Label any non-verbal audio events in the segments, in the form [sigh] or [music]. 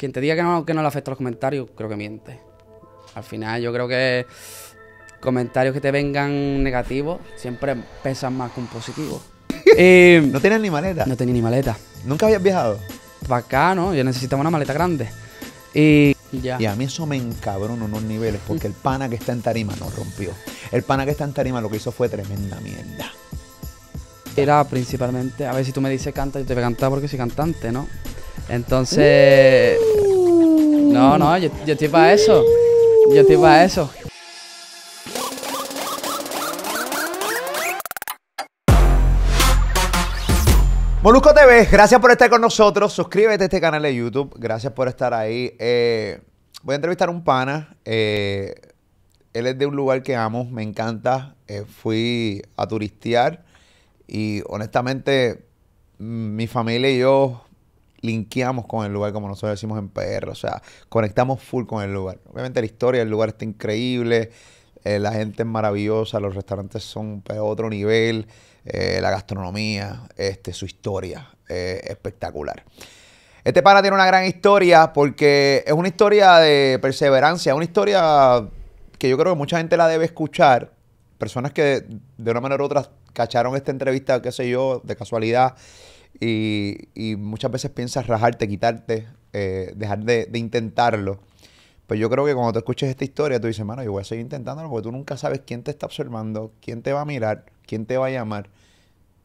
Quien te diga que no, que no le afecta los comentarios, creo que miente. Al final yo creo que comentarios que te vengan negativos siempre pesan más que un positivo. [laughs] Eh, ¿No tienes ni maleta? No tenía ni maleta. ¿Nunca habías viajado? Para acá, ¿no? Yo necesitaba una maleta grande. Y ya. Y a mí eso me encabrona unos niveles, porque el pana que está en tarima nos rompió. El pana que está en tarima lo que hizo fue tremenda mierda. Era principalmente, a ver si tú me dices canta, yo te voy a cantar porque soy cantante, ¿no? Entonces. No, no, yo, estoy para eso. Yo estoy para eso. Molusco TV, gracias por estar con nosotros. Suscríbete a este canal de YouTube. Gracias por estar ahí. Eh, voy a entrevistar a un pana. Eh, él es de un lugar que amo, me encanta. Eh, fui a turistear y honestamente mi familia y yo linkeamos con el lugar, como nosotros decimos en PR, o sea, conectamos full con el lugar. Obviamente la historia del lugar está increíble, eh, la gente es maravillosa, los restaurantes son de pues, otro nivel, eh, la gastronomía, este, su historia, es eh, espectacular. Este pana tiene una gran historia porque es una historia de perseverancia, una historia que yo creo que mucha gente la debe escuchar. Personas que de una manera u otra cacharon esta entrevista, qué sé yo, de casualidad y, muchas veces piensas rajarte, quitarte, eh, dejar de, intentarlo. Pues yo creo que cuando tú escuches esta historia, tú dices, mano, yo voy a seguir intentándolo porque tú nunca sabes quién te está observando, quién te va a mirar, quién te va a llamar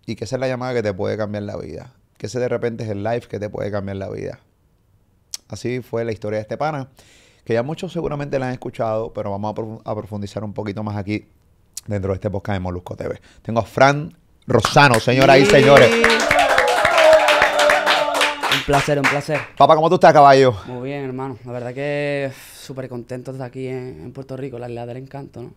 y qué esa es la llamada que te puede cambiar la vida. Que ese de repente es el life que te puede cambiar la vida. Así fue la historia de este pana, que ya muchos seguramente la han escuchado, pero vamos a profundizar un poquito más aquí dentro de este podcast de Molusco TV. Tengo a Fran Rosano, señoras y señores placer, un placer. Papá, ¿cómo tú estás, caballo? Muy bien, hermano. La verdad que súper contento de estar aquí en, Puerto Rico, la isla del encanto, ¿no?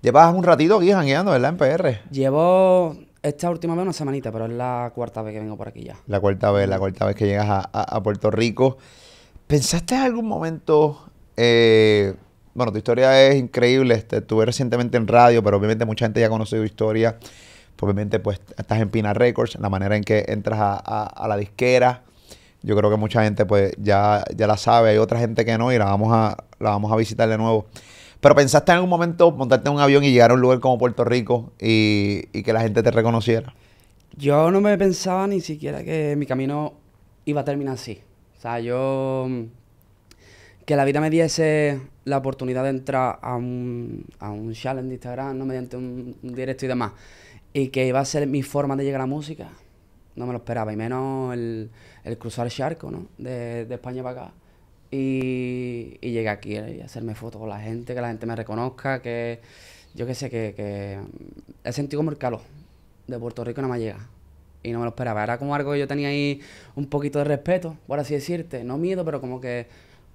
Llevas un ratito aquí jangueando, ¿verdad? En PR. Llevo esta última vez una semanita, pero es la cuarta vez que vengo por aquí ya. La cuarta vez, la cuarta vez que llegas a, Puerto Rico. ¿Pensaste en algún momento... Eh, bueno, tu historia es increíble. Este, estuve recientemente en radio, pero obviamente mucha gente ya ha tu historia. Obviamente, pues estás en Pina Records, la manera en que entras a la disquera, yo creo que mucha gente pues ya, ya la sabe, hay otra gente que no y la vamos a, la vamos a visitar de nuevo. Pero pensaste en algún momento montarte en un avión y llegar a un lugar como Puerto Rico y, que la gente te reconociera. Yo no me pensaba ni siquiera que mi camino iba a terminar así. O sea, yo mm, que la vida me diese la oportunidad de entrar a un, a un challenge de Instagram, ¿no? mediante un directo y demás, y que iba a ser mi forma de llegar a la música, no me lo esperaba, y menos el, el cruzar el charco, ¿no? De, de España para acá. Y, y llegué aquí eh, y hacerme fotos con la gente, que la gente me reconozca, que yo qué sé, que, que he sentido como el calor de Puerto Rico no me llega. Y no me lo esperaba. Era como algo que yo tenía ahí un poquito de respeto, por así decirte. No miedo, pero como que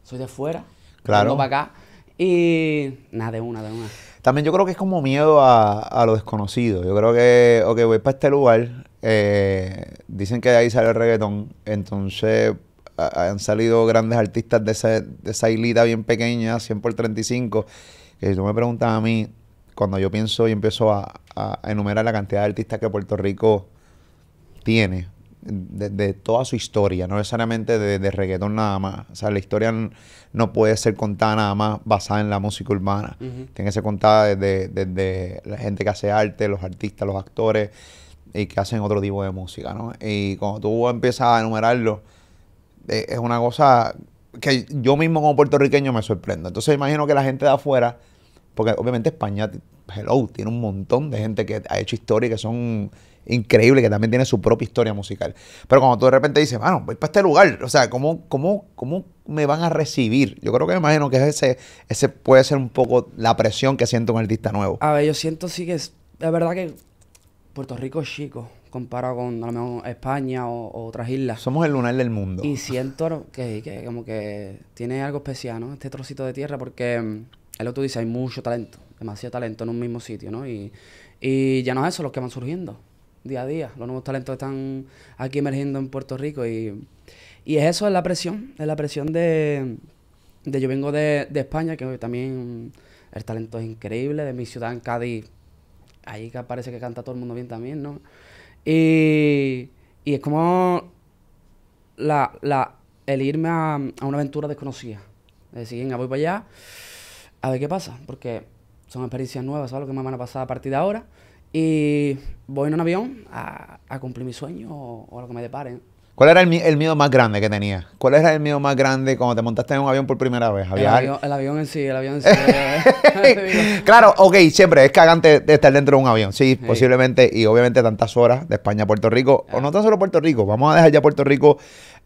soy de fuera. Claro. para acá. Y nada, de una, de una. También yo creo que es como miedo a, a lo desconocido. Yo creo que, que voy para este lugar eh, dicen que de ahí sale el reggaetón, entonces han salido grandes artistas de, esa de esa hilita bien pequeña, 100 por 35, que si tú me preguntas a mí, cuando yo pienso y empiezo a, enumerar la cantidad de artistas que Puerto Rico tiene, de, toda su historia, no necesariamente de, reggaetón nada más. O sea, la historia no puede ser contada nada más basada en la música urbana. Tiene que ser contada desde, desde, la gente que hace arte, los artistas, los actores, y que hacen otro tipo de música, ¿no? Y cuando tú empiezas a enumerarlo, eh, es una cosa que yo mismo como puertorriqueño me sorprendo. Entonces imagino que la gente de afuera, porque obviamente España, hello, tiene un montón de gente que ha hecho historia y que son increíbles, que también tiene su propia historia musical. Pero cuando tú de repente dices, bueno, voy para este lugar, o sea, ¿cómo, cómo, cómo me van a recibir? Yo creo que me imagino que ese, ese puede ser un poco la presión que siento un artista nuevo. A ver, yo siento sí que es, es verdad que Puerto Rico es chico comparado con a lo mejor, España o, otras islas. Somos el lunar del mundo. Y siento que, que, como que tiene algo especial, ¿no? Este trocito de tierra porque mm, el lo dice, tú dices, hay mucho talento, demasiado talento en un mismo sitio, ¿no? Y, ya no es eso, los que van surgiendo día a día. Los nuevos talentos están aquí emergiendo en Puerto Rico y, es eso, es la presión, es la presión de, de yo vengo de, de España, que también el talento es increíble, de mi ciudad en Cádiz ahí que parece que canta todo el mundo bien también, ¿no? Y, es como la, el irme a, una aventura desconocida. decir, venga, voy para allá, a ver qué pasa, porque son experiencias nuevas, ¿sabes? Lo que me van a pasar a partir de ahora. Y voy en un avión a, cumplir mi sueño o, algo lo que me deparen. ¿Cuál era el, miedo más grande que tenías? ¿Cuál era el miedo más grande cuando te montaste en un avión por primera vez? El avión, el avión, en sí, el avión en sí. [laughs] claro, ok, siempre es cagante estar dentro de un avión. Sí, posiblemente, y obviamente tantas horas de España a Puerto Rico, o no tan solo Puerto Rico, vamos a dejar ya Puerto Rico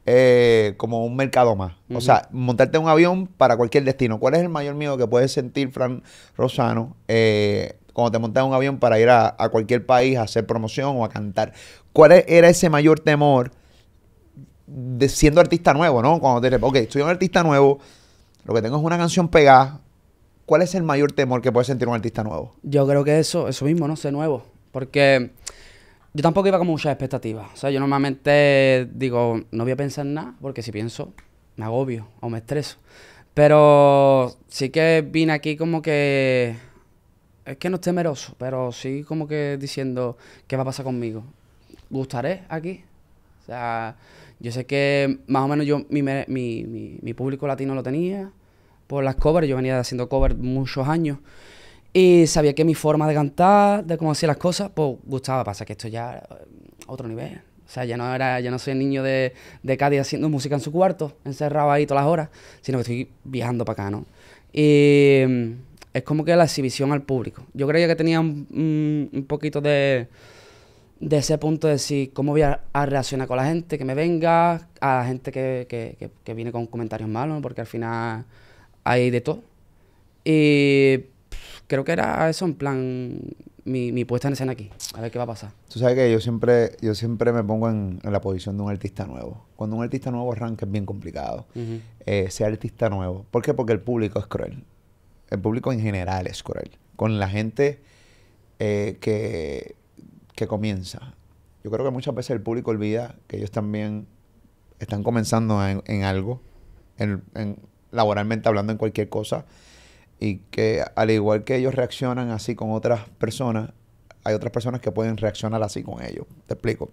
eh, como un mercado más. O sea, montarte en un avión para cualquier destino. ¿Cuál es el mayor miedo que puedes sentir, Fran Rosano, eh, cuando te montas en un avión para ir a cualquier país a hacer promoción o a cantar? ¿Cuál e-, era ese mayor temor? siendo artista nuevo, ¿no? Cuando te ok, estoy un artista nuevo, lo que tengo es una canción pegada. ¿Cuál es el mayor temor que puede sentir un artista nuevo? Yo creo que eso, eso mismo, no sé, nuevo. Porque yo tampoco iba con muchas expectativas. O sea, yo normalmente digo, no voy a pensar nada, porque si pienso, me agobio o me estreso. Pero sí que vine aquí como que. Es que no es temeroso, pero sí como que diciendo, ¿qué va a pasar conmigo? ¿Gustaré aquí? O sea, yo sé que más o menos yo mi, mi, mi, público latino lo tenía por las covers, yo venía haciendo covers muchos años y sabía que mi forma de cantar, de cómo hacía las cosas, pues gustaba. Pasa que esto ya a otro nivel. O sea, ya no, era, ya no soy el niño de, de Cádiz haciendo música en su cuarto, encerrado ahí todas las horas, sino que estoy viajando para acá, ¿no? Y mm, es como que la exhibición al público. Yo creía que tenía un poquito de de ese punto de decir cómo voy a, reaccionar con la gente que me venga, a la gente que, viene con comentarios malos, porque al final hay de todo. Y creo que era eso en plan mi, puesta en escena aquí, a ver qué va a pasar. Tú sabes que yo siempre, yo siempre me pongo en, la posición de un artista nuevo. Cuando un artista nuevo arranca es bien complicado, eh, sea artista nuevo. ¿Por qué? Porque el público es cruel. El público en general es cruel. Con la gente eh, que que comienza. Yo creo que muchas veces el público olvida que ellos también están comenzando en, algo, en, laboralmente hablando en cualquier cosa, y que al igual que ellos reaccionan así con otras personas, hay otras personas que pueden reaccionar así con ellos. Te explico.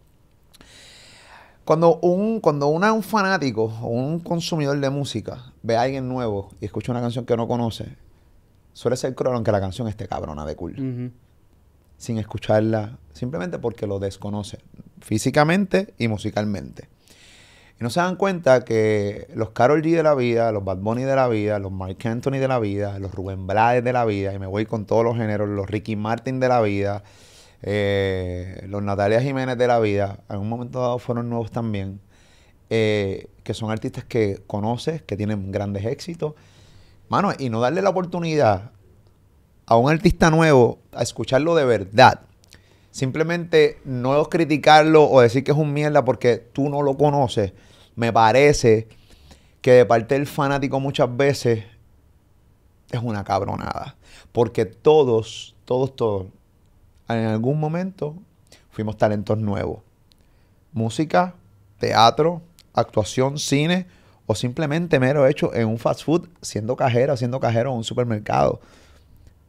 Cuando un, cuando un fanático o un consumidor de música ve a alguien nuevo y escucha una canción que no conoce, suele ser cruel aunque la canción esté cabrona de cool sin escucharla, simplemente porque lo desconoce físicamente y musicalmente. Y no se dan cuenta que los Carol G de la vida, los Bad Bunny de la vida, los Mark Anthony de la vida, los Rubén Blades de la vida, y me voy con todos los géneros, los Ricky Martin de la vida, eh, los Natalia Jiménez de la vida, en un momento dado fueron nuevos también, eh, que son artistas que conoces, que tienen grandes éxitos. Mano, y no darle la oportunidad a un artista nuevo a escucharlo de verdad. Simplemente no criticarlo o decir que es un mierda porque tú no lo conoces. Me parece que de parte del fanático muchas veces es una cabronada. Porque todos, todos, todos, en algún momento fuimos talentos nuevos. Música, teatro, actuación, cine o simplemente mero hecho en un fast food, siendo cajero, siendo cajero en un supermercado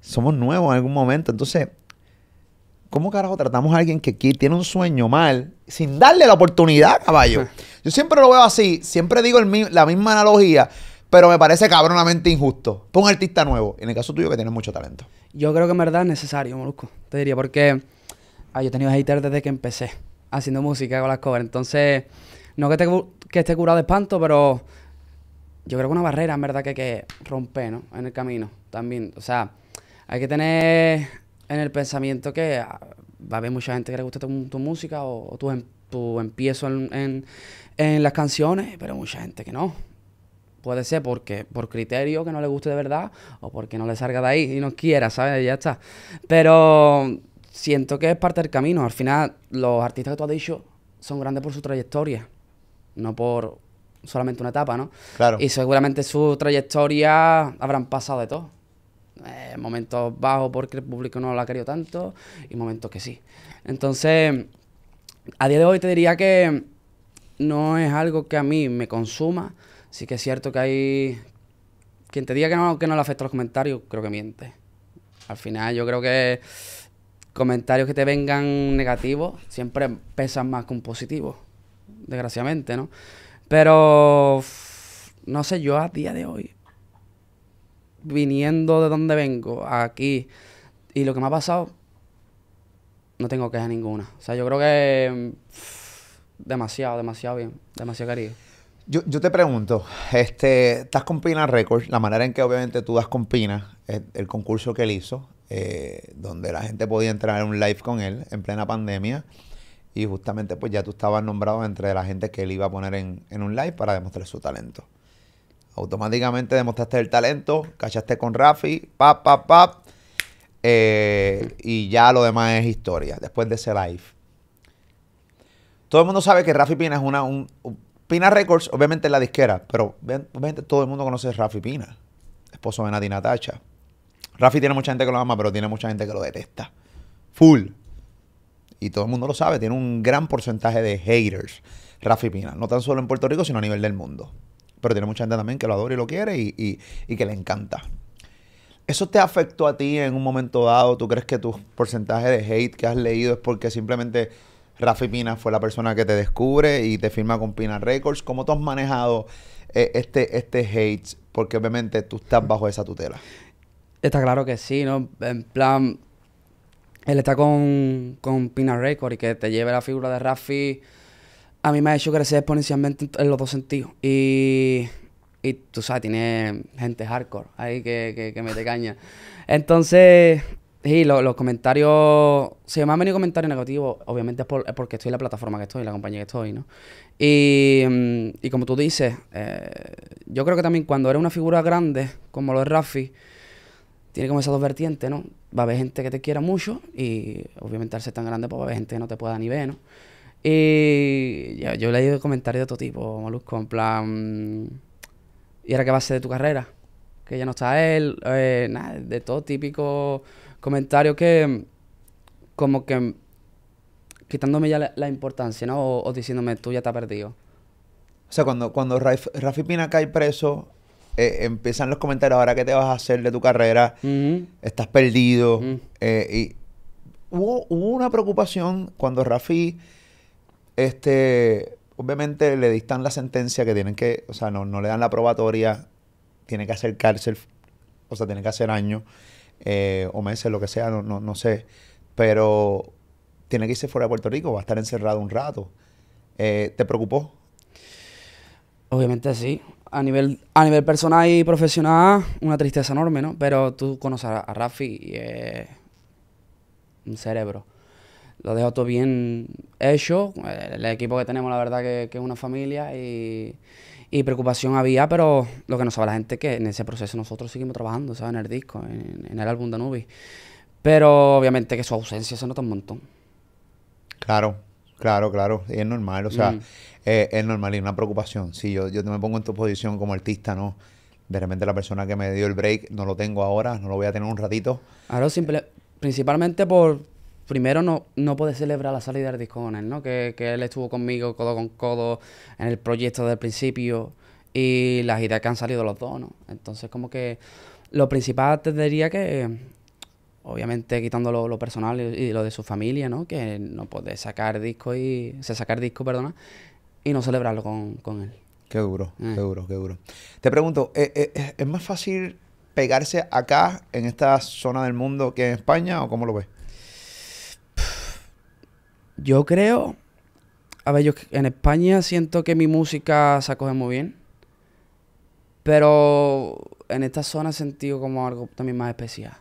somos nuevos en algún momento. Entonces, ¿cómo carajo tratamos a alguien que tiene un sueño mal sin darle la oportunidad, caballo? Yo siempre lo veo así, siempre digo la misma analogía, pero me parece cabronamente injusto. Pon artista nuevo, en el caso tuyo que tiene mucho talento. Yo creo que en verdad es necesario, Molusco, te diría, porque ah, yo he tenido haters desde que empecé haciendo música con las covers. Entonces, no que, que esté curado de espanto, pero yo creo que una barrera, en verdad, que hay que romper, ¿no? En el camino también. O sea, hay que tener en el pensamiento que ah, va a haber mucha gente que le gusta tu, música o, em, tu, empiezo en, las canciones, pero mucha gente que no. Puede ser porque por criterio que no le guste de verdad o porque no le salga de ahí y no quiera, ¿sabes? Ya está. Pero siento que es parte del camino. Al final, los artistas que tú has dicho son grandes por su trayectoria, no por solamente una etapa, ¿no? Claro. Y seguramente su trayectoria habrán pasado de todo. Eh, momentos bajos porque el público no lo ha querido tanto y momentos que sí. Entonces, a día de hoy te diría que no es algo que a mí me consuma. Sí que es cierto que hay... Quien te diga que no, que no le afecta los comentarios, creo que miente. Al final yo creo que comentarios que te vengan negativos siempre pesan más que un positivo, desgraciadamente, ¿no? Pero no sé, yo a día de hoy viniendo de donde vengo, aquí, y lo que me ha pasado, no tengo queja ninguna. O sea, yo creo que mm, demasiado, demasiado bien, demasiado querido. Yo, yo, te pregunto, este, estás con Pina Records, la manera en que obviamente tú das con Pina, el, concurso que él hizo, eh, donde la gente podía entrar en un live con él en plena pandemia. Y justamente pues ya tú estabas nombrado entre la gente que él iba a poner en, en un live para demostrar su talento automáticamente demostraste el talento, cachaste con Rafi, pap, pap, pap, eh, y ya lo demás es historia, después de ese live. Todo el mundo sabe que Rafi Pina es una... Pina Records, obviamente es la disquera, pero obviamente todo el mundo conoce a Rafi Pina, esposo de Nati Tacha. Rafi tiene mucha gente que lo ama, pero tiene mucha gente que lo detesta. Full. Y todo el mundo lo sabe, tiene un gran porcentaje de haters. Rafi Pina, no tan solo en Puerto Rico, sino a nivel del mundo pero tiene mucha gente también que lo adora y lo quiere y, que le encanta. ¿Eso te afectó a ti en un momento dado? ¿Tú crees que tu porcentaje de hate que has leído es porque simplemente Rafi Pina fue la persona que te descubre y te firma con Pina Records? ¿Cómo tú has manejado eh, este, este hate? Porque obviamente tú estás bajo esa tutela. Está claro que sí, ¿no? En plan, él está con, con Pina Records y que te lleve la figura de Rafi a mí me ha hecho crecer exponencialmente en los dos sentidos. Y, y tú sabes, tiene gente hardcore ahí que, que, que te caña. Entonces, sí, los comentarios, si me han venido comentarios negativos, obviamente es, por, porque estoy en la plataforma que estoy, en la compañía que estoy, ¿no? Y, mm, y como tú dices, eh, yo creo que también cuando eres una figura grande, como lo es Rafi, tiene como esas dos vertientes, ¿no? Va a haber gente que te quiera mucho y obviamente al ser tan grande, pues va a haber gente que no te pueda ni ver, ¿no? Y yo, he leído comentarios de otro tipo, Molusco, en plan... ¿Y ahora qué va a ser de tu carrera? Que ya no está él, eh, nada, de todo típico comentario que... Como que... Quitándome ya la, importancia, ¿no? O, diciéndome, tú ya te has perdido. O sea, cuando, cuando Rafi, Pina cae preso, eh, empiezan los comentarios, ahora qué te vas a hacer de tu carrera, estás perdido. Eh, y hubo, hubo una preocupación cuando Rafi este, obviamente le dictan la sentencia que tienen que, o sea, no, le dan la probatoria, tiene que hacer cárcel, o sea, tiene que hacer años eh, o meses, lo que sea, no, no, no sé. Pero tiene que irse fuera de Puerto Rico, va a estar encerrado un rato. Eh, ¿Te preocupó? Obviamente sí. A nivel, a nivel personal y profesional, una tristeza enorme, ¿no? Pero tú conoces a, Rafi y un cerebro lo dejo todo bien hecho. El, equipo que tenemos, la verdad, que, es una familia y, preocupación había, pero lo que no sabe la gente es que en ese proceso nosotros seguimos trabajando, ¿sabes? En el disco, en, el álbum de Nubi. Pero obviamente que su ausencia se nota un montón. Claro, claro, claro. Y es normal, o sea, eh, es normal y una preocupación. Si yo, yo me pongo en tu posición como artista, ¿no? De repente la persona que me dio el break no lo tengo ahora, no lo voy a tener un ratito. Ahora, simple, principalmente por, primero no, no pude celebrar la salida del disco con él, ¿no? Que, él estuvo conmigo codo con codo en el proyecto del principio y las ideas que han salido los dos, ¿no? Entonces como que lo principal te diría que, obviamente quitando lo, personal y, lo de su familia, ¿no? Que no puede sacar disco y, o sacar disco, perdona, y no celebrarlo con, con él. Qué duro, qué eh. duro, qué duro. Te pregunto, eh, eh, es más fácil pegarse acá, en esta zona del mundo, que en España, o cómo lo ves? Yo creo, a ver, yo en España siento que mi música se acoge muy bien, pero en esta zona he sentido como algo también más especial.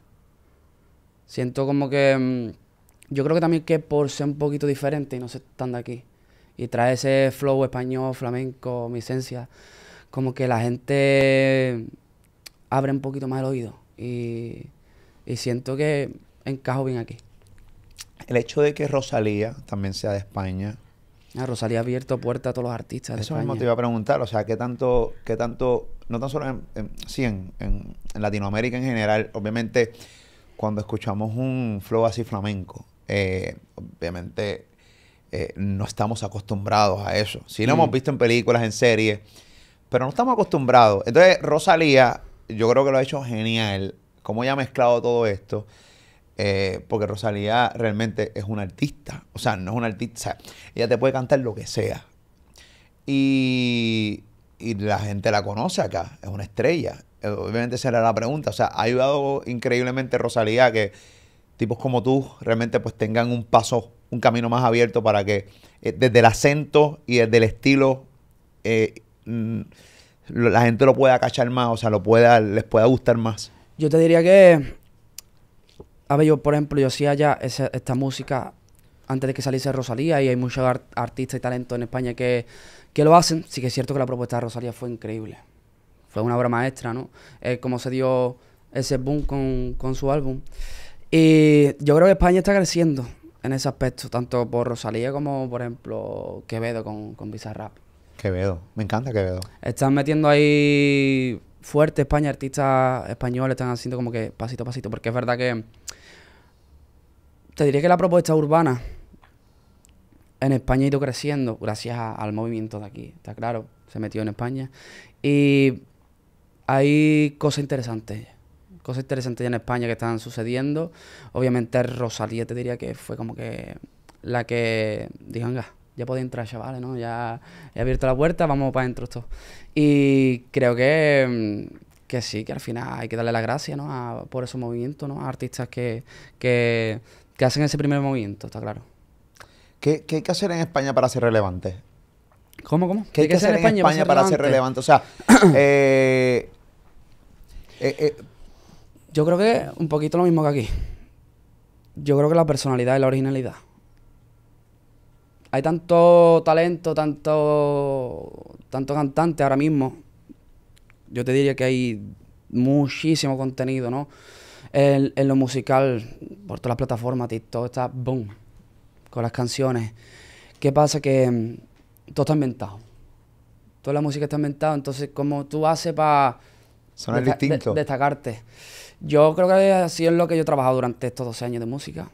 Siento como que, mm, yo creo que también que por ser un poquito diferente y no ser tan de aquí, y trae ese flow español, flamenco, mi esencia, como que la gente abre un poquito más el oído y siento que encajo bien aquí. El hecho de que Rosalía también sea de España. Ah, Rosalía ha abierto puerta a todos los artistas. De Eso mismo te iba a preguntar, o sea, ¿qué tanto, qué tanto, no tan solo en, sí, en, Latinoamérica en general, obviamente cuando escuchamos un flow así flamenco, eh, obviamente eh, no estamos acostumbrados a eso. Sí lo mm. hemos visto en películas, en series, pero no estamos acostumbrados. Entonces, Rosalía, yo creo que lo ha hecho genial, cómo ella ha mezclado todo esto. Eh, porque Rosalía realmente es una artista. O sea, no es una artista. Ella te puede cantar lo que sea. Y, la gente la conoce acá. Es una estrella. Eh, obviamente será la pregunta. O sea, ha ayudado increíblemente Rosalía que tipos como tú realmente pues tengan un paso, un camino más abierto para que eh, desde el acento y desde el estilo mm, la gente lo pueda cachar más, o sea, lo pueda, les pueda gustar más. Yo te diría que a ver, yo, por ejemplo, yo hacía ya esta música antes de que saliese Rosalía y hay muchos artistas y talentos en España que, lo hacen. Sí que es cierto que la propuesta de Rosalía fue increíble. Fue una obra maestra, ¿no? Eh, como se dio ese boom con, su álbum. Y yo creo que España está creciendo en ese aspecto, tanto por Rosalía como, por ejemplo, Quevedo con, con Bizarrap. Quevedo, me encanta Quevedo. Están metiendo ahí fuerte España, artistas españoles están haciendo como que pasito a pasito, porque es verdad que te diría que la propuesta urbana en España ha ido creciendo gracias al movimiento de aquí, está claro, se metió en España. Y hay cosas interesantes, cosas interesantes en España que están sucediendo. Obviamente Rosalía te diría que fue como que la que, digan, ya podéis entrar, chavales, ¿no? Ya he abierto la puerta, vamos para adentro esto. Y creo mm, que, sí, que al final hay que darle las gracias, ¿no? por esos movimientos, ¿no? A artistas que, hacen ese primer movimiento, está claro. ¿Qué, hay que hacer en España para ser relevante? ¿Cómo, cómo? ¿Qué hay, que hacer, en España, para, ser, relevante? O sea, [coughs] eh, eh, eh, yo creo que un poquito lo mismo que aquí. Yo creo que la personalidad y la originalidad hay tanto talento, tanto, tanto cantante ahora mismo. Yo te diría que hay muchísimo contenido, ¿no? En, lo musical, por todas las plataformas, TikTok está boom con las canciones. ¿Qué pasa? Que mm, todo está inventado. Toda la música está inventada, entonces, ¿cómo tú haces para destacarte? Yo creo que así es lo que yo he trabajado durante estos 12 años de música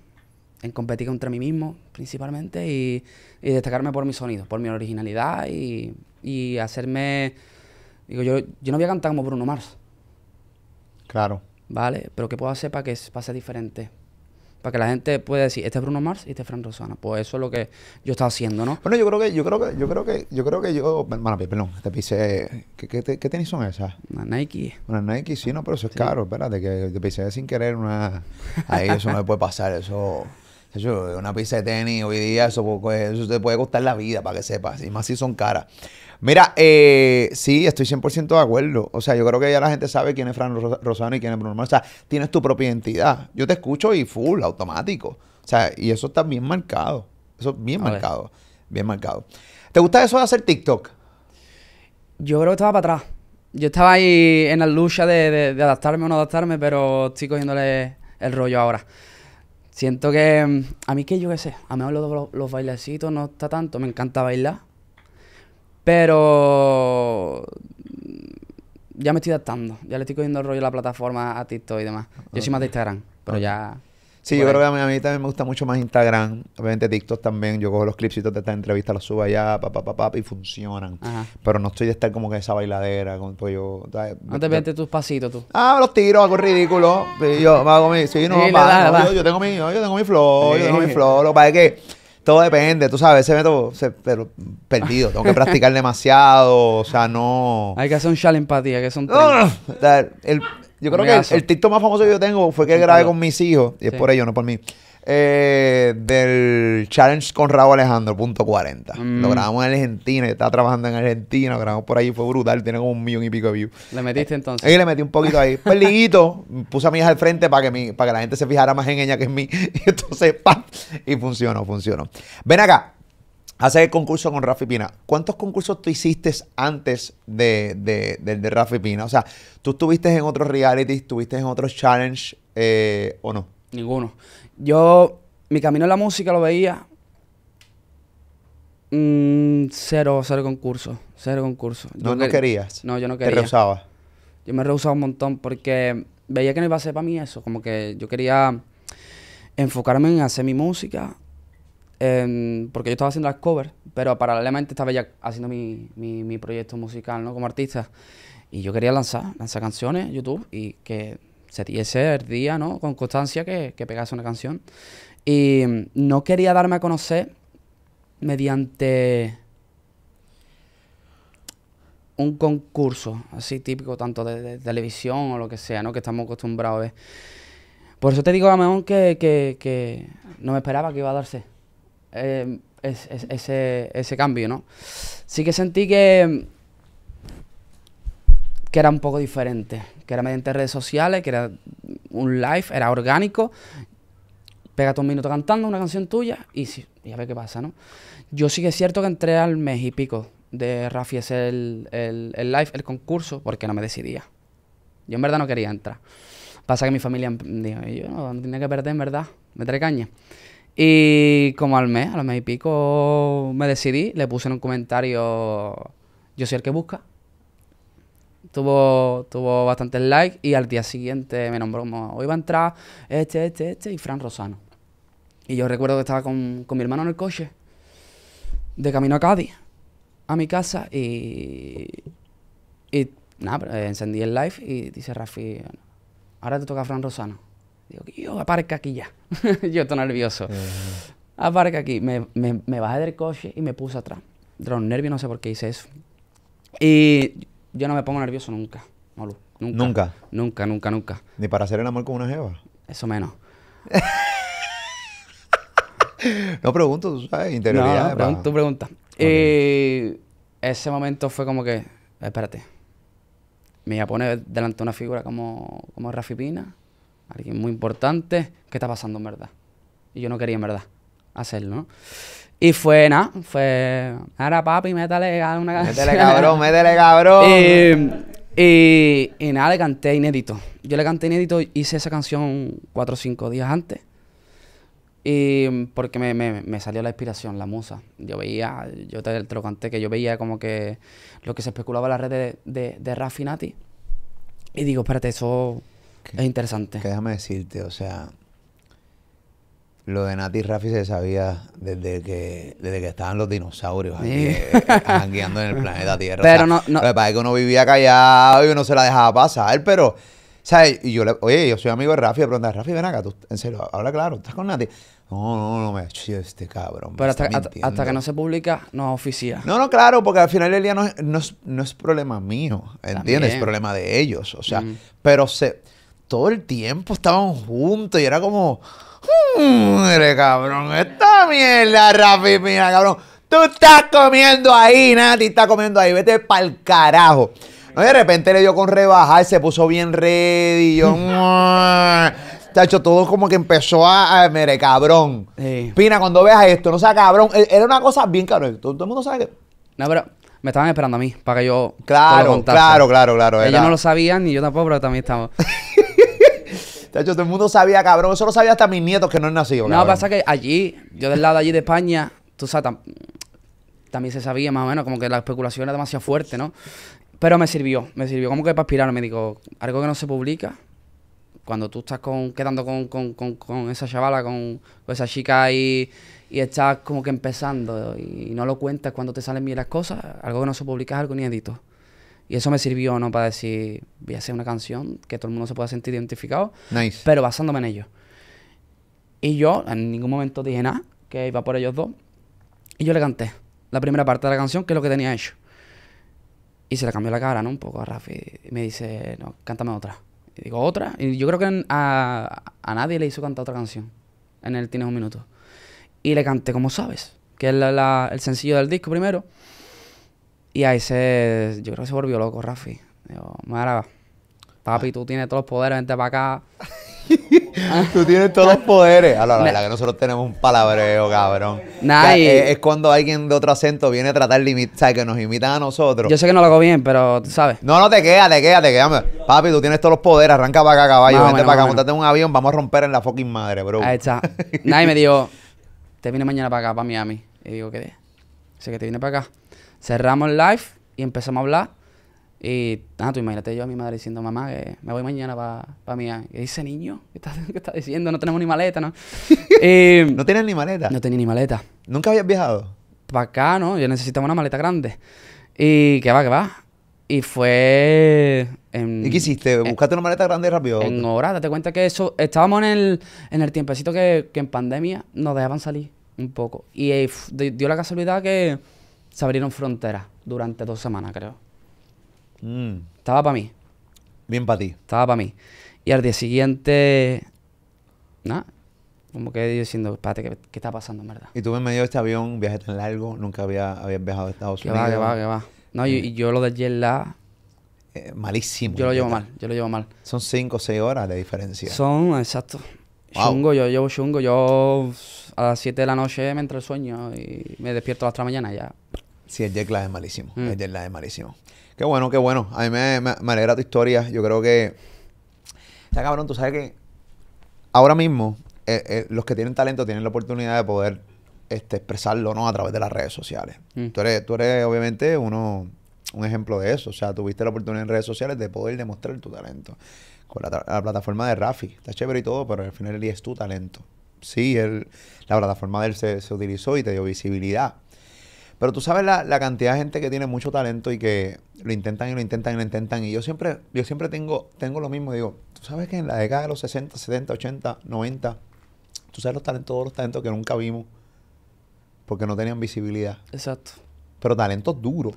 en competir contra mí mismo principalmente y, destacarme por mis sonidos, por mi originalidad y, hacerme... Digo, yo, yo no voy a cantar como Bruno Mars. Claro. ¿Vale? Pero ¿qué puedo hacer para que pase diferente? Para que la gente pueda decir, este es Bruno Mars y este es Fran Rosana. Pues eso es lo que yo estaba haciendo, ¿no? Bueno, yo creo que, yo creo que, yo creo que, yo creo que yo. Bueno, perdón, te este pisé. ¿Qué, tenis son esas? Una Nike. Una Nike, sí, no, pero eso es caro, espérate, que te pise sin querer una. Ahí eso no me puede pasar, eso una pizza de tenis hoy día, eso, te puede costar la vida, para que sepas. Y más si son caras. Mira, eh, sí, estoy 100% de acuerdo. O sea, yo creo que ya la gente sabe quién es Fran Rosano y quién es Bruno Mars. O sea, tienes tu propia identidad. Yo te escucho y full, automático. O sea, y eso está bien marcado. Eso es bien marcado. Bien marcado. ¿Te gusta eso de hacer TikTok? Yo creo que estaba para atrás. Yo estaba ahí en la lucha de adaptarme o no adaptarme, pero estoy cogiéndole el rollo ahora. Siento que mm, a mí que yo qué sé, a mí los, los, los bailecitos no está tanto, me encanta bailar. Pero mm, ya me estoy adaptando, ya le estoy cogiendo el rollo a la plataforma, a TikTok y demás. Yo sí más de Instagram, pero ya Sí, yo pues creo que a mí, a también me gusta mucho más Instagram. Obviamente TikTok también. Yo cojo los clipsitos de esta entrevista, los subo allá, papá, papá, pa, pa, y funcionan. Pero no estoy de estar como que esa bailadera. Con, pues, yo, no te metes tus pasitos tú. Ah, los tiro, hago ridículo. yo hago mi... Sí, no, Yo, tengo mi, yo tengo mi flow, yo tengo mi flow. Lo que pasa es que todo depende, tú sabes, se ve se, pero perdido, tengo que practicar [laughs] demasiado, o sea, no... Hay que hacer un challenge empatía, que son... Ah, el, yo creo que el, más famoso que yo tengo fue que grabé con mis hijos, y es por ellos, no por mí. Eh, del challenge con Raúl Alejandro, punto 40. Mm. Lo grabamos en Argentina, yo estaba trabajando en Argentina, lo grabamos por ahí, fue brutal, tiene como un millón y pico de views. ¿Le metiste eh, entonces? y le metí un poquito ahí. Pues, liguito, [laughs] puse a mi hija al frente para que, mi, para que la gente se fijara más en ella que en mí. [laughs] Y entonces, ¡pam! Y funcionó, funcionó. Ven acá, Hace el concurso con Rafi Pina. ¿Cuántos concursos tú hiciste antes de, de, Rafi Pina? O sea, ¿tú estuviste en otros reality, estuviste en otros challenge eh, o no? Ninguno. Yo, mi camino en la música lo veía. Mm, cero, cero concursos. Cero concurso. No, no querías. No, yo no quería. ¿Te rehusabas? Yo me rehusaba un montón porque veía que no iba a ser para mí eso. Como que yo quería enfocarme en hacer mi música Em, porque yo estaba haciendo las covers, pero paralelamente estaba ya haciendo mi, proyecto musical, ¿no? Como artista. Y yo quería lanzar, lanzar canciones, YouTube, y que se diese el día, ¿no? Con constancia que, que pegase una canción. Y em, no quería darme a conocer mediante un concurso, así típico tanto de, televisión o lo que sea, ¿no? Que estamos acostumbrados Por eso te digo, a que, que, que no me esperaba que iba a darse. Em, es, ese, ese, cambio, ¿no? Sí que sentí que, que era un poco diferente, que era mediante redes sociales, que era un live, era orgánico. Pega un minuto cantando una canción tuya y, y a ver qué pasa, ¿no? Yo sí que es cierto que entré al mes y pico de Rafi hacer el, el, el live, el concurso, porque no me decidía. Yo en verdad no quería entrar. Pasa que mi familia dijo, yo no, no tenía que perder, en verdad, me trae caña. Y como al mes, a los mes y pico, me decidí, le puse en un comentario, yo soy el que busca. Tuvo, tuvo bastantes likes y al día siguiente me nombró como, hoy va a entrar este, este, este y Fran Rosano. Y yo recuerdo que estaba con, mi hermano en el coche, de camino a Cádiz, a mi casa y... Y nada, encendí el live y dice Rafi, ahora te toca a Fran Rosano. Digo, yo aparca aquí ya. [laughs] yo estoy nervioso. Aparca aquí. Me, me, me, bajé del coche y me puse atrás. De nervio, no sé por qué hice eso. Y yo no me pongo nervioso nunca, Molu. Nunca. Nunca. Nunca, nunca, Ni para hacer el amor con una jeva. Eso menos. [laughs] no pregunto, tú sabes, interioridad. No, tú preguntas. Y ese momento fue como que, espérate, me iba a poner delante una figura como, como Rafi Pina alguien muy importante, ¿qué está pasando en verdad? Y yo no quería en verdad hacerlo, ¿no? Y fue, nada, fue, ahora papi, métale una canción. Métele cabrón, métele cabrón. Y, nada, le canté inédito. Yo le canté inédito, hice esa canción cuatro o cinco días antes. Y porque me, salió la inspiración, la musa. Yo veía, yo te, lo canté, que yo veía como que lo que se especulaba en la red de, de, de Raffinati. Y digo, espérate, eso es interesante. Que déjame decirte, o sea, lo de Nati y Rafi se sabía desde que, desde que estaban los dinosaurios ahí sí. Eh, eh, en el planeta [laughs] Tierra. Pero o sea, no, no. Lo que que uno vivía callado y uno se la dejaba pasar, pero. ¿Sabes? Y yo le, oye, yo soy amigo de Rafi, le anda, Rafi, ven acá, tú, en serio, habla claro, estás con Nati. No, no, no me hecho este cabrón. Pero hasta, que no se publica, no oficia. No, no, claro, porque al final del día no es, no es, problema mío, ¿entiendes? Es problema de ellos. O sea, mm. pero se todo el tiempo estaban juntos y era como, ¡Mire, mm, cabrón! Esta mierda, Rafi, mira, cabrón. Tú estás comiendo ahí, Nati está comiendo ahí. Vete pa'l carajo. No, de repente le dio con rebajar, se puso bien ready. Y yo, [laughs] mm, Chacho, todo como que empezó a, mire, cabrón. Pina, cuando veas esto, no sea cabrón. E, era una cosa bien cabrón. Todo, el mundo sabe que. No, pero me estaban esperando a mí para que yo. Claro, claro, claro, claro. Ellos no lo sabían ni yo tampoco, pero también estamos. [laughs] De hecho, todo el mundo sabía, cabrón. Eso lo sabía hasta mis nietos que no han nacido. No, pasa que allí, yo del lado allí de España, tú sabes, también se sabía más o menos, como que la especulación era demasiado fuerte, ¿no? Pero me sirvió, me sirvió como que para aspirar. Me digo, algo que no se publica, cuando tú estás quedando con, con, con, esa chavala, con, esa chica ahí, y, y estás como que empezando y, no lo cuentas cuando te salen bien las cosas, algo que no se publica es algo inédito. Y eso me sirvió, ¿no? Para decir, voy a hacer una canción que todo el mundo se pueda sentir identificado. Pero basándome en ellos. Y yo en ningún momento dije nada, que iba por ellos dos. Y yo le canté la primera parte de la canción, que es lo que tenía hecho. Y se le cambió la cara, ¿no? Un poco a Rafi. Y me dice, no, cántame otra. Y digo, ¿otra? Y yo creo que a, nadie le hizo cantar otra canción. En el Tienes un Minuto. Y le canté, como sabes, que es el sencillo del disco primero. Y ahí se. Yo creo que se volvió loco, Rafi. Digo, mira, papi, tú tienes todos los poderes, vente para acá. [laughs] tú tienes todos los poderes. A la, verdad que nosotros tenemos un palabreo, cabrón. es, cuando alguien de otro acento viene a tratar de imitar, que nos imitan a nosotros. Yo sé que no lo hago bien, pero tú sabes. No, no te queda, te queda, te queda. Papi, tú tienes todos los poderes, arranca para acá, caballo, vente para acá, montate en un avión, vamos a romper en la fucking madre, bro. Ahí está. [laughs] Nadie me dijo, te vine mañana para acá, para Miami. Y digo, ¿qué? Sé que te vine para acá. Cerramos el live y empezamos a hablar. Y, ah, tú imagínate yo a mi madre diciendo, mamá, que me voy mañana para pa mi... ¿Qué dice niño? ¿Qué estás [laughs] está diciendo? No tenemos ni maleta, ¿no? [laughs] Eh, ¿No tienes ni maleta? No tenía ni maleta. ¿Nunca habías viajado? Para acá, ¿no? Yo necesitaba una maleta grande. Y que va, qué va. Y fue... ¿Y qué hiciste? ¿Buscaste una maleta grande y rápido? En horas, date cuenta que eso... Estábamos en el, en el tiempecito que, en pandemia nos dejaban salir un poco. Y eh, dio la casualidad que se abrieron fronteras durante dos semanas, creo. Mm. Estaba para mí. Bien para ti. Estaba para mí. Y al día siguiente, nada, como que diciendo, espérate, ¿qué, está pasando en verdad? Y tú me medio de este avión, viaje tan largo, nunca había, viajado a Estados Unidos. Que va, que va, que va. No, y eh. yo, lo de la eh, malísimo. Yo lo llevo mal, yo lo llevo mal. Son cinco o seis horas de diferencia. Son, exacto. Wow. Chungo, yo llevo chungo. Yo a las 7 de la noche me entra el sueño y me despierto a las 3 de la mañana ya. Sí, el jet es malísimo. El mm. jet es malísimo. Qué bueno, qué bueno. A mí me, alegra tu historia. Yo creo que... Ya cabrón, tú sabes que ahora mismo eh, eh, los que tienen talento tienen la oportunidad de poder este, expresarlo ¿no? a través de las redes sociales. Mm. Tú, eres, obviamente uno, un ejemplo de eso. O sea, tuviste la oportunidad en redes sociales de poder demostrar tu talento. Con la, plataforma de Rafi. Está chévere y todo, pero al final él es tu talento. Sí, la plataforma de él se, se utilizó y te dio visibilidad. Pero tú sabes la, cantidad de gente que tiene mucho talento y que lo intentan y lo intentan y lo intentan. Y yo siempre, yo siempre tengo, tengo lo mismo. Digo, tú sabes que en la década de los 60, 70, 80, 90, tú sabes los talentos, todos los talentos que nunca vimos porque no tenían visibilidad. Exacto. Pero talentos duros.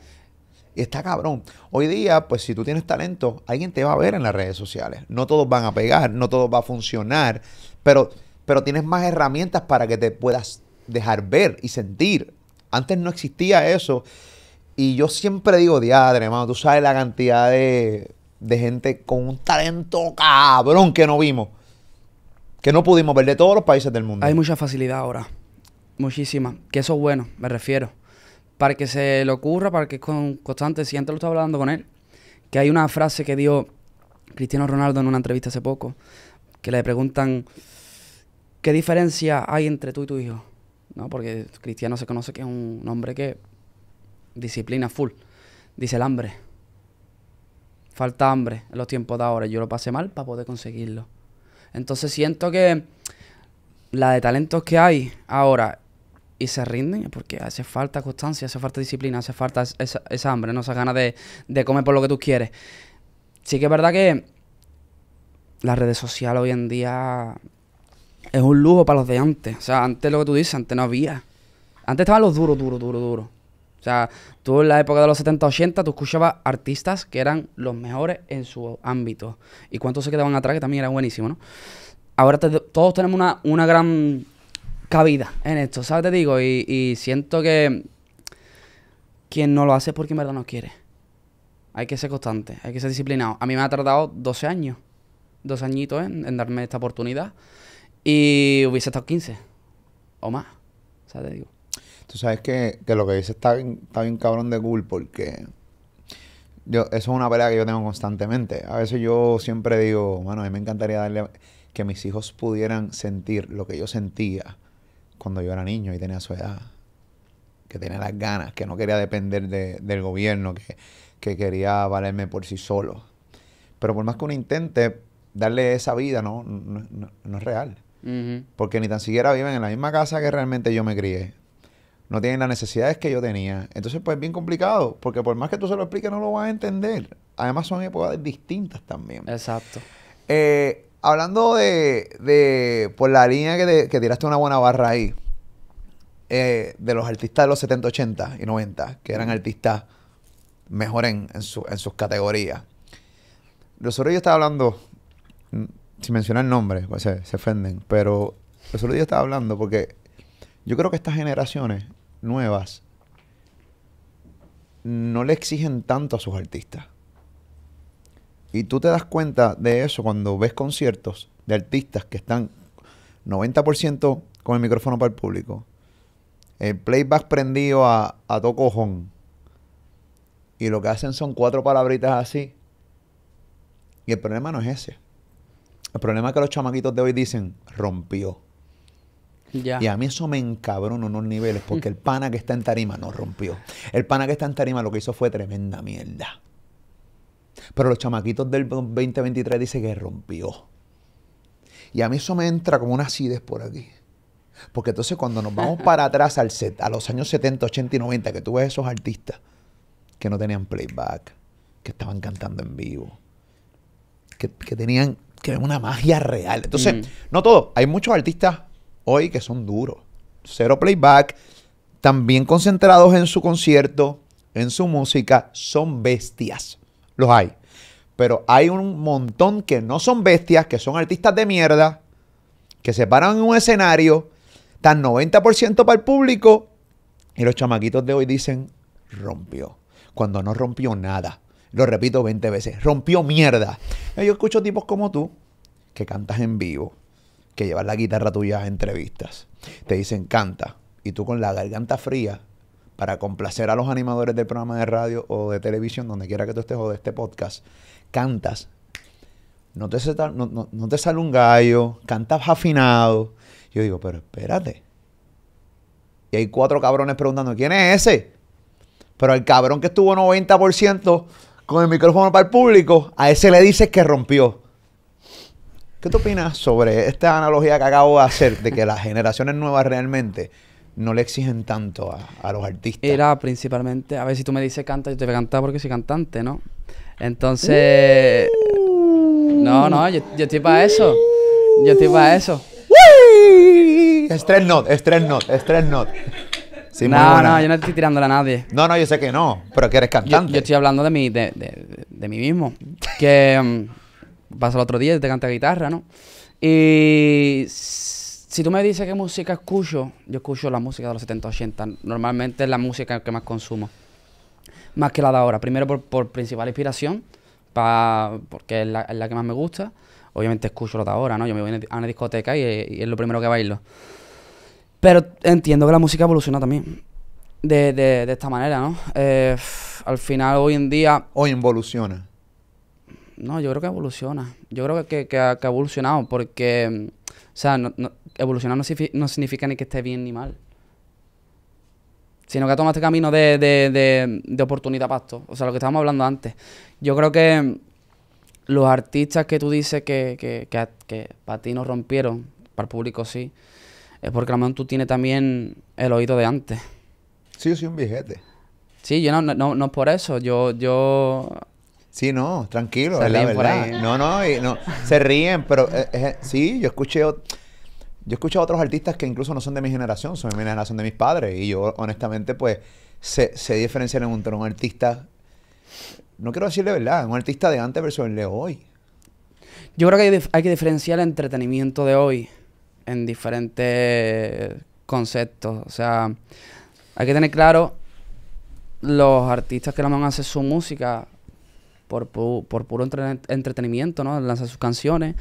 Y está cabrón. Hoy día, pues si tú tienes talento, alguien te va a ver en las redes sociales. No todos van a pegar, no todo va a funcionar, pero, pero tienes más herramientas para que te puedas dejar ver y sentir antes no existía eso. Y yo siempre digo, diadre, hermano, tú sabes la cantidad de, gente con un talento cabrón que no vimos. Que no pudimos ver de todos los países del mundo. Hay mucha facilidad ahora. Muchísima. Que eso es bueno, me refiero. Para que se le ocurra, para que con constante, si antes lo estaba hablando con él, que hay una frase que dio Cristiano Ronaldo en una entrevista hace poco, que le preguntan, ¿qué diferencia hay entre tú y tu hijo? ¿no? Porque cristiano se conoce que es un hombre que disciplina full. Dice el hambre. Falta hambre en los tiempos de ahora. Yo lo pasé mal para poder conseguirlo. Entonces siento que la de talentos que hay ahora y se rinden porque hace falta constancia, hace falta disciplina, hace falta esa, hambre, ¿no? esa ganas de, de comer por lo que tú quieres. Sí que es verdad que las redes sociales hoy en día es un lujo para los de antes. O sea, antes lo que tú dices, antes no había. Antes estaban los duros, duros, duros, duros. O sea, tú en la época de los 70, 80, tú escuchabas artistas que eran los mejores en su ámbito. Y cuántos se quedaban atrás, que también era buenísimo, ¿no? Ahora todos tenemos una, una, gran cabida en esto, ¿sabes? Te digo, y, siento que quien no lo hace es porque en verdad no quiere. Hay que ser constante, hay que ser disciplinado. A mí me ha tardado 12 años, dos añitos en darme esta oportunidad. Y hubiese estado 15 o más. O sea, te digo. Tú sabes que, que lo que dices está bien, está bien cabrón de cool porque yo, eso es una pelea que yo tengo constantemente. A veces yo siempre digo, bueno, a mí me encantaría darle que mis hijos pudieran sentir lo que yo sentía cuando yo era niño y tenía su edad. Que tenía las ganas, que no quería depender del gobierno, que, quería valerme por sí solo. Pero por más que uno intente, darle esa vida no, no, no es real. Porque ni tan siquiera viven en la misma casa que realmente yo me crié. No tienen las necesidades que yo tenía. Entonces, pues es bien complicado, porque por más que tú se lo expliques, no lo vas a entender. Además, son épocas distintas también. Exacto. Eh, hablando de, por la línea que, tiraste una buena barra ahí, eh, de los artistas de los 70, 80 y 90, que eran artistas mejores en, en sus categorías. Nosotros yo estaba hablando sin mencionar nombres, pues se, ofenden, pero eso lo yo estaba hablando porque yo creo que estas generaciones nuevas no le exigen tanto a sus artistas. Y tú te das cuenta de eso cuando ves conciertos de artistas que están 90% con el micrófono para el público, el playback prendido a, a to cojón, y lo que hacen son cuatro palabritas así. Y el problema no es ese. El problema es que los chamaquitos de hoy dicen, rompió. Y a mí eso me en unos niveles, porque el pana que está en tarima no rompió. El pana que está en tarima lo que hizo fue tremenda mierda. Pero los chamaquitos del 2023 dicen que rompió. Y a mí eso me entra como una acidez por aquí. Porque entonces cuando nos vamos [laughs] para atrás al set, a los años 70, 80 y 90, que tú ves esos artistas que no tenían playback, que estaban cantando en vivo, que tenían que una magia real. Entonces, no todo. Hay muchos artistas hoy que son duros. Cero playback. También concentrados en su concierto, en su música. Son bestias. Los hay. Pero hay un montón que no son bestias, que son artistas de mierda, que se paran en un escenario, están 90% para el público y los chamaquitos de hoy dicen, rompió. Cuando no rompió nada lo repito 20 veces, rompió mierda. Yo escucho tipos como tú, que cantas en vivo, que llevas la guitarra tuya a entrevistas, te dicen canta, y tú con la garganta fría, para complacer a los animadores del programa de radio o de televisión, donde quiera que tú estés o de este podcast, cantas. No te, sale un gallo, cantas afinado. Yo digo, pero espérate. Y hay cuatro cabrones preguntando, ¿quién es ese? Pero el cabrón que estuvo 90% con el micrófono para el público, a ese le dices que rompió. ¿Qué tú opinas sobre esta analogía que acabo de hacer de que las generaciones nuevas realmente no le exigen tanto a, los artistas? Era principalmente, a ver si tú me dices canta, yo te voy a cantar porque soy cantante, ¿no? Entonces, no, no, yo, estoy para eso. Yo estoy para eso. not, estrés not, estrés not no, no, yo no estoy tirándole a nadie. No, no, yo sé que no, pero que eres cantante. Yo, estoy hablando de mí, de, de, de mí mismo. Que vas mm, el otro día, te canta guitarra, ¿no? Y si tú me dices qué música escucho, yo escucho la música de los 70, 80. Normalmente es la música que más consumo. Más que la de ahora. Primero por, principal inspiración, pa, porque es la, que más me gusta. Obviamente escucho la de ahora, ¿no? Yo me voy a una discoteca y, y es lo primero que bailo. Pero entiendo que la música evoluciona también. De, de, esta manera, ¿no? Eh, al final, hoy en día. Hoy evoluciona. No, yo creo que evoluciona. Yo creo que, ha, evolucionado porque. O sea, no, evolucionar no, significa ni que esté bien ni mal. Sino que ha tomado este camino de, de, de oportunidad pasto. O sea, lo que estábamos hablando antes. Yo creo que los artistas que tú dices que, que, que, que para ti nos rompieron, para el público sí, es porque a tú tienes también el oído de antes. Sí, yo soy un viejete. Sí, yo no, no, por eso. Yo, yo Sí, no, tranquilo, es la verdad. No, no, y, no, se ríen, pero eh, eh, sí, yo escuché yo escuché a otros artistas que incluso no son de mi generación, son de mi generación de mis padres y yo honestamente pues se, se diferencian entre un artista no quiero decirle verdad, un artista de antes versus el de hoy. Yo creo que hay que diferenciar el entretenimiento de hoy en diferentes conceptos. O sea, hay que tener claro los artistas que la van a hacer su música por, por puro entretenimiento, ¿no? Lanzan sus canciones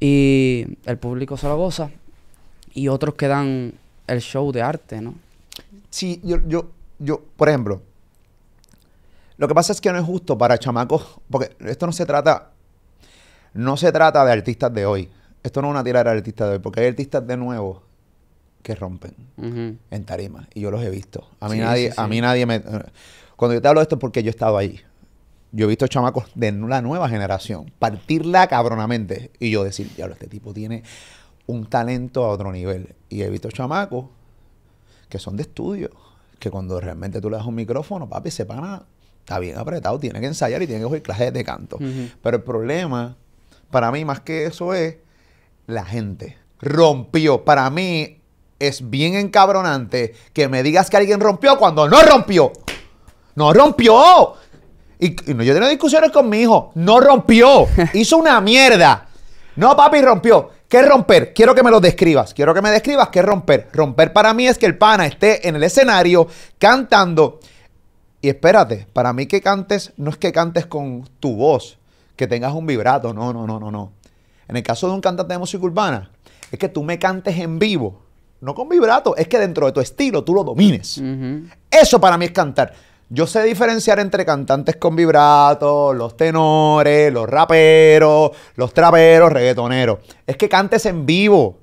y el público solo goza. Y otros que dan el show de arte, ¿no? Sí, yo, yo, yo, por ejemplo, lo que pasa es que no es justo para chamacos, porque esto no se trata, no se trata de artistas de hoy esto no es una tirar al artistas de hoy, porque hay artistas de nuevo que rompen en tarima y yo los he visto. A mí nadie, a mí nadie me cuando yo te hablo de esto es porque yo he estado ahí. Yo he visto chamacos de la nueva generación partirla cabronamente y yo decir, diablo, este tipo tiene un talento a otro nivel. Y he visto chamacos que son de estudio, que cuando realmente tú le das un micrófono, papi, se para está bien apretado, tiene que ensayar y tiene que coger clases de canto. Pero el problema, para mí, más que eso es la gente. Rompió. Para mí es bien encabronante que me digas que alguien rompió cuando no rompió. No rompió. Y, no, yo tengo discusiones con mi hijo. No rompió. [laughs] Hizo una mierda. No, papi, rompió. ¿Qué romper? Quiero que me lo describas. Quiero que me describas qué romper. Romper para mí es que el pana esté en el escenario cantando. Y espérate, para mí que cantes no es que cantes con tu voz, que tengas un vibrato. No, no, no, no, no. En el caso de un cantante de música urbana, es que tú me cantes en vivo, no con vibrato, es que dentro de tu estilo tú lo domines. Eso para mí es cantar. Yo sé diferenciar entre cantantes con vibrato, los tenores, los raperos, los traperos, reggaetoneros. Es que cantes en vivo.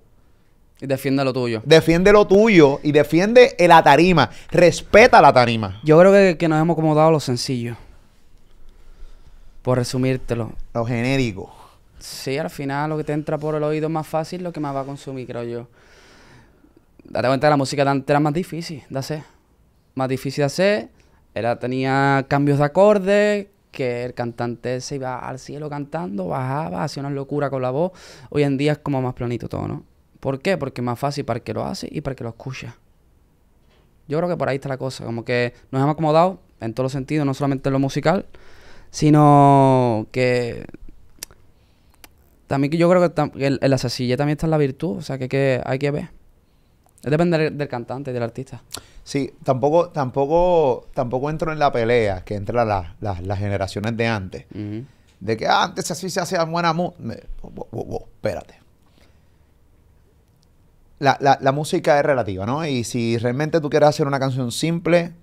Y defiende lo tuyo. Defiende lo tuyo y defiende la tarima. Respeta la tarima. Yo creo que, nos hemos acomodado a lo sencillo. Por resumírtelo. Lo genérico. Sí, al final lo que te entra por el oído es más fácil, lo que más va a consumir, creo yo. Date cuenta que la música de antes era más difícil de hacer. Más difícil de hacer, era, tenía cambios de acorde que el cantante se iba al cielo cantando, bajaba, hacía una locura con la voz. Hoy en día es como más planito todo, ¿no? ¿Por qué? Porque es más fácil para el que lo hace y para el que lo escucha. Yo creo que por ahí está la cosa, como que nos hemos acomodado en todos los sentidos, no solamente en lo musical, sino que también yo creo que en la sencilla también está la virtud, o sea, que, hay que ver. Depende del, del, cantante, del artista. Sí, tampoco, tampoco, tampoco entro en la pelea que entra las generaciones de antes. De que ah, antes así se hacía buena música. espérate. La, la, música es relativa, ¿no? Y si realmente tú quieres hacer una canción simple,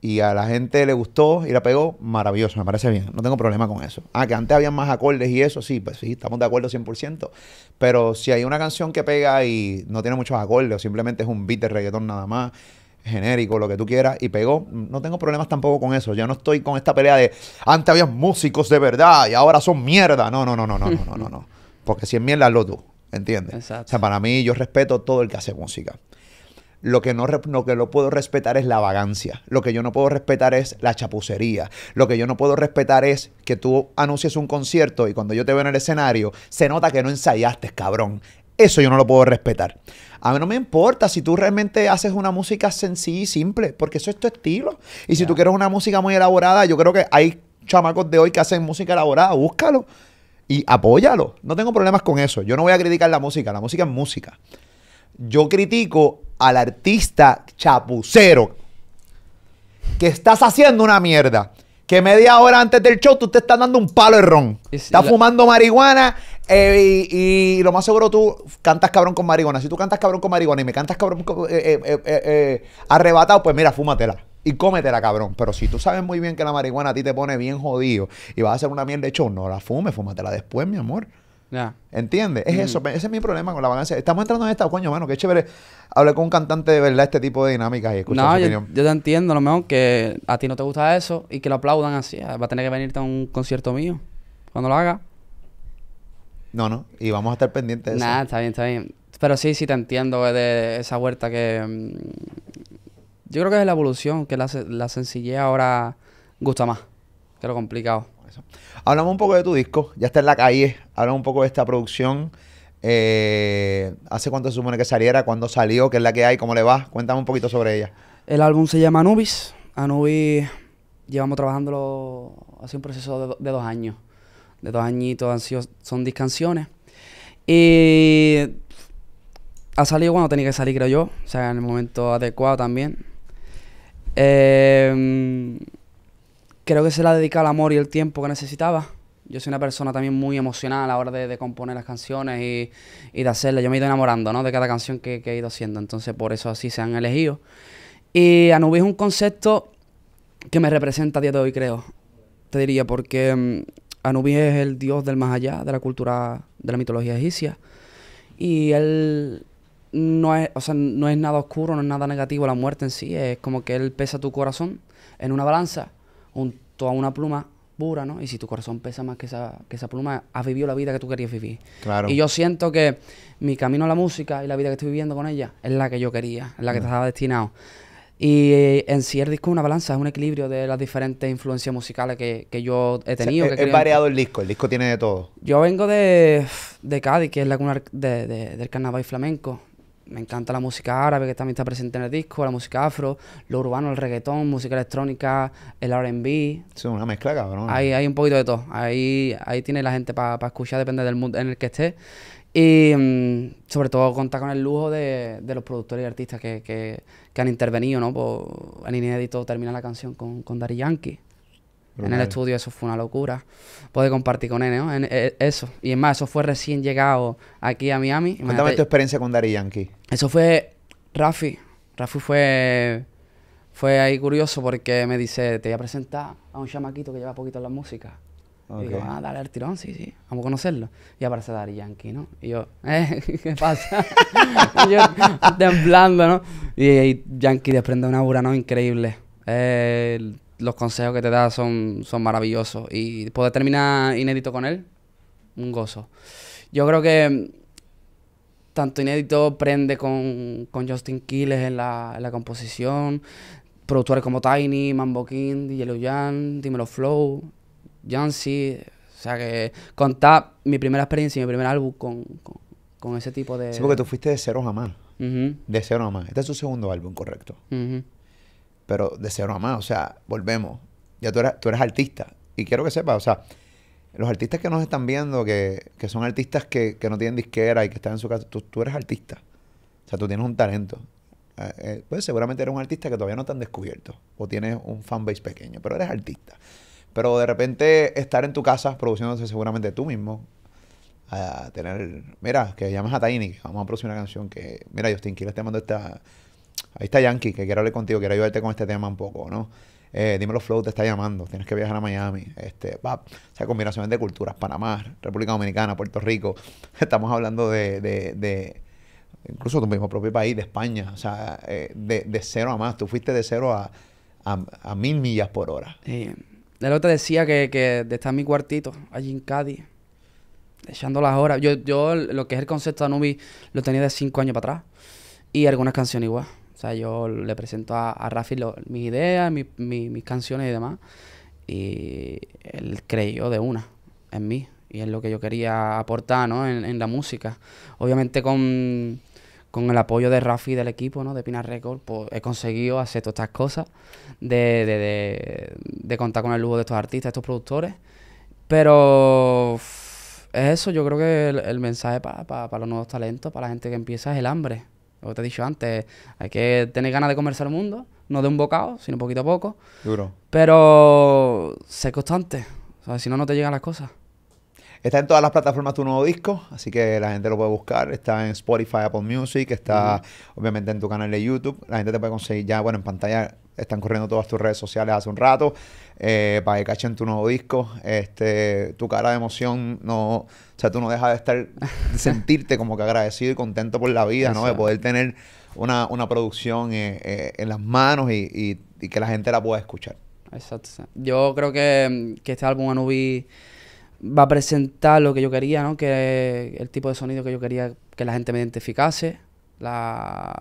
y a la gente le gustó y la pegó, maravilloso, me parece bien, no tengo problema con eso. Ah, que antes había más acordes y eso, sí, pues sí, estamos de acuerdo 100%, pero si hay una canción que pega y no tiene muchos acordes o simplemente es un beat de reggaetón nada más, genérico, lo que tú quieras, y pegó, no tengo problemas tampoco con eso, yo no estoy con esta pelea de antes había músicos de verdad y ahora son mierda, no, no, no, no, no, no, no, no, no. [laughs] porque si es mierda, lo tú, ¿entiendes? O sea, para mí yo respeto todo el que hace música. Lo que, no, lo que puedo respetar es la vagancia. Lo que yo no puedo respetar es la chapucería. Lo que yo no puedo respetar es que tú anuncies un concierto y cuando yo te veo en el escenario se nota que no ensayaste, cabrón. Eso yo no lo puedo respetar. A mí no me importa si tú realmente haces una música sencilla y simple, porque eso es tu estilo. Y si tú quieres una música muy elaborada, yo creo que hay chamacos de hoy que hacen música elaborada, búscalo y apóyalo. No tengo problemas con eso. Yo no voy a criticar la música, la música es música. Yo critico al artista chapucero que estás haciendo una mierda. Que media hora antes del show tú te estás dando un palo de ron. estás fumando marihuana eh, y, lo más seguro tú cantas cabrón con marihuana. Si tú cantas cabrón con marihuana y me cantas cabrón eh, eh, arrebatado, pues mira, fúmatela. Y cómetela, cabrón. Pero si tú sabes muy bien que la marihuana a ti te pone bien jodido y vas a hacer una mierda de show, no la fumes, fúmatela después, mi amor. Ya. ¿Entiendes? Es mm. eso. Ese es mi problema con la vacancia. Estamos entrando en esta, coño, mano. Qué chévere hablar con un cantante de verdad este tipo de dinámicas y escuchar su yo, opinión. Yo te entiendo, lo mejor que a ti no te gusta eso y que lo aplaudan así. Ah, va a tener que venirte a un concierto mío cuando lo haga. No, no. Y vamos a estar pendientes de eso. Nada, está bien, está bien. Pero sí, sí te entiendo eh, de esa huerta que. Mm, yo creo que es la evolución, que la, la sencillez ahora gusta más que lo complicado. Eso. Hablamos un poco de tu disco, ya está en la calle. Hablamos un poco de esta producción. Eh, ¿Hace cuánto se supone que saliera? ¿Cuándo salió? ¿Qué es la que hay? ¿Cómo le va? Cuéntame un poquito sobre ella. El álbum se llama Anubis. Anubis llevamos trabajándolo hace un proceso de, dos años. De dos añitos han sido, son 10 canciones. Y ha salido cuando tenía que salir, creo yo. O sea, en el momento adecuado también. Eh, Creo que se la dedica al amor y el tiempo que necesitaba. Yo soy una persona también muy emocional a la hora de, componer las canciones y, y de hacerlas. Yo me he ido enamorando ¿no? de cada canción que, he ido haciendo. Entonces, por eso así se han elegido. Y Anubis es un concepto que me representa a día de hoy, creo. Te diría, porque mm, Anubis es el dios del más allá, de la cultura, de la mitología egipcia. Y él no no es nada oscuro, no es nada negativo la muerte en sí. Es como que él pesa tu corazón en una balanza junto a una pluma pura, ¿no? Y si tu corazón pesa más que esa, que esa pluma, has vivido la vida que tú querías vivir. Claro. Y yo siento que mi camino a la música y la vida que estoy viviendo con ella es la que yo quería, es la que mm. estaba destinado. Y eh, en sí el disco es una balanza, es un equilibrio de las diferentes influencias musicales que, yo he tenido. que es, variado el disco, el disco tiene de todo. Yo vengo de, Cádiz, que es la cuna del carnaval flamenco me encanta la música árabe que también está presente en el disco, la música afro, lo urbano, el reggaetón, música electrónica, el RB. Es una mezcla, cabrón. Hay, hay un poquito de todo. Ahí, ahí tiene la gente para escuchar, depende del mundo en el que esté. Y mm, sobre todo contar con el lujo de, los productores y artistas que, que, han intervenido, ¿no? en inédito termina la canción con, con Yankee en el estudio, eso fue una locura. Poder compartir con él, ¿no? Eh, eso. Y es más, eso fue recién llegado aquí a Miami. Cuéntame tu experiencia con Dari Yankee. Eso fue Rafi. Rafi fue, fue ahí curioso porque me dice, te voy a presentar a un chamaquito que lleva poquito en la música. Y digo, ah, dale el tirón, sí, sí, vamos a conocerlo. Y aparece Dari Yankee, ¿no? Y yo, [laughs] ¿eh? ¿Qué pasa? [laughs] y yo, temblando, ¿no? Y, y Yankee desprende una aura, ¿no? Increíble. Eh, los consejos que te da son, son maravillosos. Y poder terminar inédito con él, un gozo. Yo creo que mm, tanto inédito prende con, Justin Quiles en la, la composición, productores como Tiny, Mambo King, DJ Luyan, Dímelo Flow, Jancy. O sea que contar mi primera experiencia y mi primer álbum con, con, ese tipo de. Sí, porque tú fuiste de cero jamás. De cero jamás. Este es tu segundo álbum, correcto pero de cero a más, o sea, volvemos. Ya tú eres, tú eres artista. Y quiero que sepas, o sea, los artistas que nos están viendo, que, que son artistas que, que, no tienen disquera y que están en su casa, tú, eres artista. O sea, tú tienes un talento. Eh, eh, pues seguramente eres un artista que todavía no te han descubierto o tienes un fanbase pequeño, pero eres artista. Pero de repente estar en tu casa produciéndose seguramente tú mismo, a tener, mira, que llamas a Tiny, vamos a producir una canción que, mira, Justin le te mando esta, Ahí está Yankee, que quiero hablar contigo, quiero ayudarte con este tema un poco, ¿no? Eh, dímelo, Flow, te está llamando, tienes que viajar a Miami. Este, va, o sea, combinación de culturas, Panamá, República Dominicana, Puerto Rico. [laughs] Estamos hablando de, de, de incluso tu mismo propio país, de España, o sea, eh, de, cero a más. Tú fuiste de cero a, mil millas por hora. de lo te decía que, que está en mi cuartito, allí en Cádiz, echando las horas. Yo, yo lo que es el concepto de Anubi lo tenía de cinco años para atrás. Y algunas canciones igual. O sea, yo le presento a, Rafi mis ideas, mis canciones y demás. Y él creyó de una en mí. Y es lo que yo quería aportar, En, la música. Obviamente con, el apoyo de Rafi y del equipo, ¿no? De Pina Record, pues, he conseguido hacer todas estas cosas. De, de, de, contar con el lujo de estos artistas, estos productores. Pero es eso, yo creo que el, mensaje para los nuevos talentos, para la gente que empieza, es el hambre que te he dicho antes, hay que tener ganas de comerse el mundo, no de un bocado, sino poquito a poco. Duro. Pero ser constante, o sea, si no, no te llegan las cosas. Está en todas las plataformas tu nuevo disco, así que la gente lo puede buscar. Está en Spotify, Apple Music, está obviamente en tu canal de YouTube. La gente te puede conseguir ya, bueno, en pantalla están corriendo todas tus redes sociales hace un rato eh, para que cachen tu nuevo disco. Este, tu cara de emoción no, o sea, tú no dejas de estar, sentirte como que agradecido y contento por la vida, ¿no? De poder tener una, producción eh, eh, en las manos y, que la gente la pueda escuchar. Exacto. Yo creo que, que este álbum Anubi va a presentar lo que yo quería, ¿no? Que el tipo de sonido que yo quería que la gente me identificase, las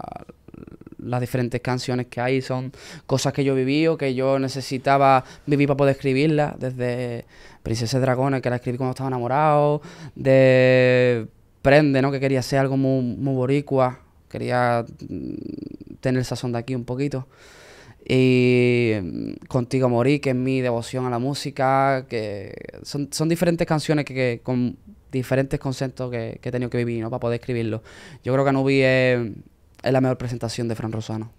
diferentes canciones que hay son cosas que yo viví o que yo necesitaba vivir para poder escribirlas, desde Princesa Dragones, que la escribí cuando estaba enamorado, de Prende, ¿no? Que quería ser algo muy, boricua, quería mm, tener esa sazón de aquí un poquito. Y mm, Contigo Morí, que es mi devoción a la música, que son, diferentes canciones que, con diferentes conceptos que, he tenido que vivir ¿no? para poder escribirlo. Yo creo que Anubi es, la mejor presentación de Fran Rosano.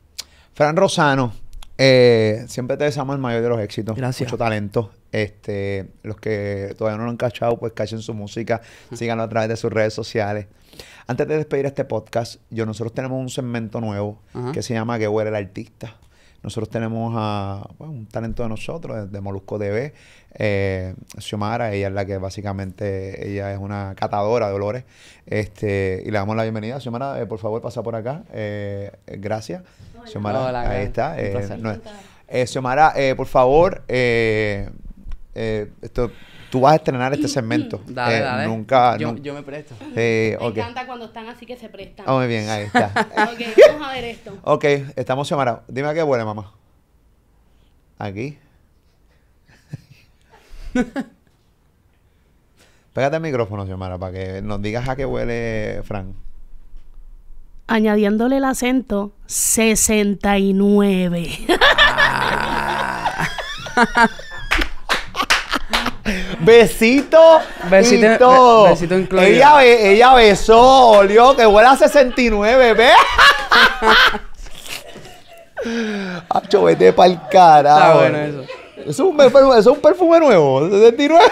Fran Rosano, eh, siempre te deseamos el mayor de los éxitos. Mucho talento. Este, los que todavía no lo han cachado, pues cachen su música, síganlo a través de sus redes sociales. Antes de despedir este podcast, yo nosotros tenemos un segmento nuevo que se llama Que huele el artista. Nosotros tenemos a un talento de nosotros, de, Molusco TV, eh, Xiomara, ella es la que básicamente, ella es una catadora de olores. Este, y le damos la bienvenida. Xiomara, eh, por favor, pasa por acá. Eh, eh gracias. ahí está. No eh, Xiomara, por favor, eh, esto, tú vas a estrenar este [clears throat] segmento. dale, dale. Eh, nunca, yo, me presto. Eh, me encanta cuando están así que se prestan. Oh, muy bien, ahí está. [laughs] ok, vamos a ver [laughs] esto. Ok, estamos Xiomara. Dime a qué huele, mamá. Aquí. [laughs] Pégate el micrófono, Xiomara, para que nos digas a qué huele Fran. Añadiéndole el acento, 69. Besito. Besito. Eh, besito incluido. Ella, besó, olió, que huele a 69, ve. Hacho, [laughs] vete pa'l carajo. Está bueno eso. es un perfume, es un perfume nuevo, 69.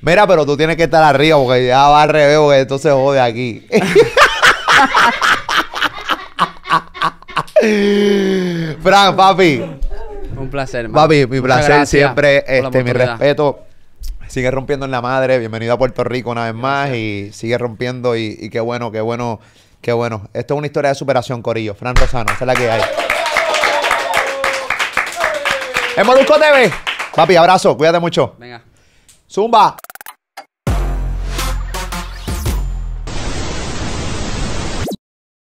Mira, pero tú tienes que estar arriba porque ya va al revés, porque entonces jode aquí. [laughs] Frank papi, un placer, man. Papi, mi placer siempre. Este, mi respeto. Sigue rompiendo en la madre. Bienvenido a Puerto Rico una vez más. Y sigue rompiendo. Y, qué bueno, qué bueno, qué bueno. Esto es una historia de superación, Corillo. Fran Rosano, esa es la que hay. en Molusco TV. Papi, abrazo. Cuídate mucho. Venga. Zumba.